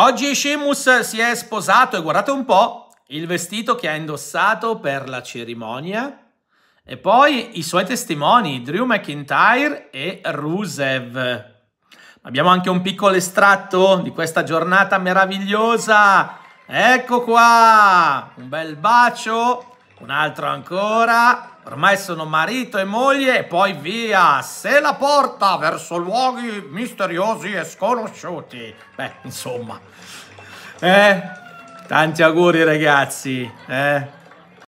Oggi Sheamus si è sposato e guardate un po' il vestito che ha indossato per la cerimonia e poi i suoi testimoni, Drew McIntyre e Rusev. Abbiamo anche un piccolo estratto di questa giornata meravigliosa. Ecco qua, un bel bacio un altro ancora, ormai sono marito e moglie e poi via, se la porta verso luoghi misteriosi e sconosciuti. Beh, insomma, eh, tanti auguri ragazzi, eh.